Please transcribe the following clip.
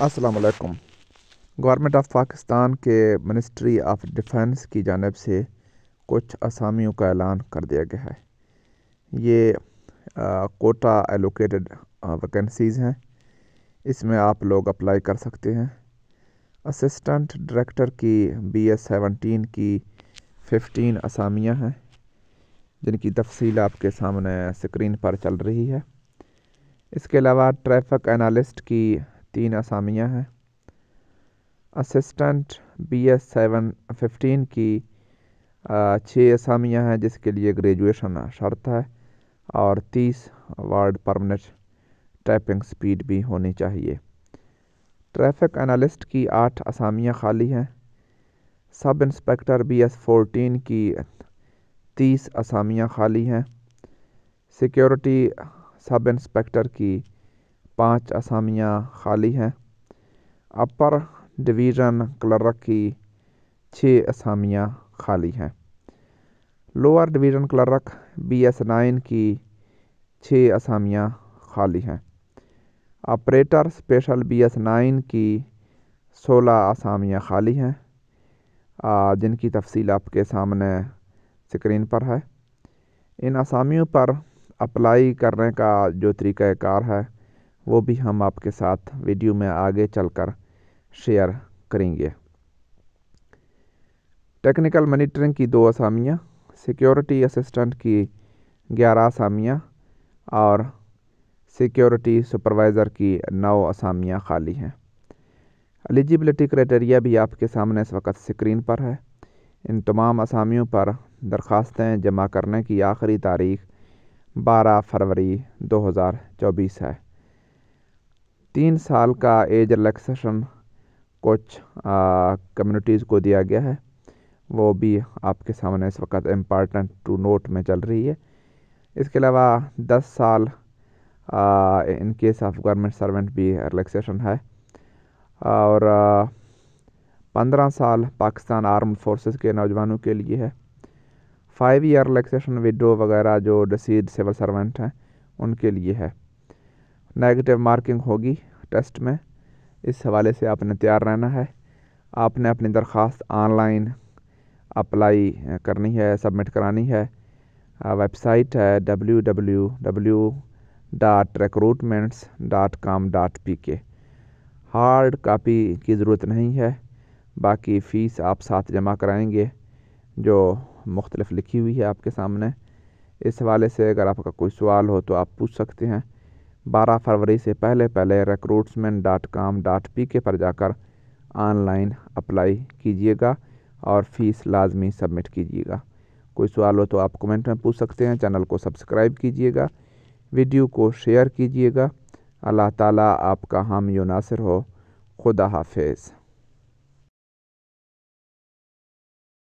अस्सलाम government of Pakistan के ministry of defence की जानब से कुछ असामियों का ऐलान कर दिया गया है ये कोटा एलोकेटेड वैकेंसीज़ हैं इसमें आप लोग अप्लाई कर सकते हैं असिस्टेंट डायरेक्टर की बी एस सेवनटीन की फ़िफ्टीन असामियाँ हैं जिनकी तफसील आपके सामने स्क्रीन पर चल रही है इसके अलावा ट्रैफिक एनालिस्ट की तीन असामियाँ हैं assistant B S seven fifteen की छः असामियाँ हैं जिसके लिए ग्रेजुएशन शर्त है और तीस वर्ड मिनट टाइपिंग स्पीड भी होनी चाहिए ट्रैफिक एनालिस्ट की आठ असामियाँ खाली हैं sub inspector B S fourteen की तीस असामियाँ खाली हैं सिक्योरिटी सब इंस्पेक्टर की पाँच असामियाँ खाली हैं अपर डिवीज़न क्लर्क की छः असामियाँ खाली हैं lower division clerk B S nine की छः असामियाँ खाली हैं operator special B S nine की सोलह असामियाँ खाली हैं जिनकी तफसील आपके सामने स्क्रीन पर है इन असामियों पर अप्लाई करने का जो तरीक़ाकार है वो भी हम आपके साथ वीडियो में आगे चलकर शेयर करेंगे टेक्निकल मॉनिटरिंग की दो असामियाँ सिक्योरिटी असिस्टेंट की ग्यारह असामियाँ और सिक्योरिटी सुपरवाइज़र की नौ असामियाँ खाली हैं एलिजिबिलिटी क्राइटेरिया भी आपके सामने इस वक्त स्क्रीन पर है इन तमाम असामियों पर दरख्वास्तें जमा करने की आखिरी तारीख 12 फरवरी 2024 है तीन साल का एज रिलैक्सेशन कुछ कम्युनिटीज़ को दिया गया है वो भी आपके सामने इस वक्त इम्पॉर्टेंट टू नोट में चल रही है इसके अलावा दस साल in case of government servant भी रिलैक्सेशन है और पंद्रह साल पाकिस्तान आर्म फोर्सेस के नौजवानों के लिए है फाइव ईयर रिलैक्सेशन विडो वगैरह जो डिसीड सिविल सर्वेंट हैं उनके लिए है नेगेटिव मार्किंग होगी टेस्ट में इस हवाले से आपने तैयार रहना है आपने अपनी दरख्वास्त ऑनलाइन अप्लाई करनी है सबमिट करानी है वेबसाइट है W W W recruitments dot dot P K hard copy की ज़रूरत नहीं है बाकी फ़ीस आप साथ जमा कराएंगे जो मुख्तलिफ लिखी हुई है आपके सामने इस हवाले से अगर आपका कोई सवाल हो तो आप पूछ सकते हैं 12 फरवरी से पहले पहले recruitments dot com dot P K पर जाकर ऑनलाइन अप्लाई कीजिएगा और फीस लाजमी सबमिट कीजिएगा कोई सवाल हो तो आप कमेंट में पूछ सकते हैं चैनल को सब्सक्राइब कीजिएगा वीडियो को शेयर कीजिएगा अल्लाह ताला आपका हम नासिर हो खुदा हाफिज़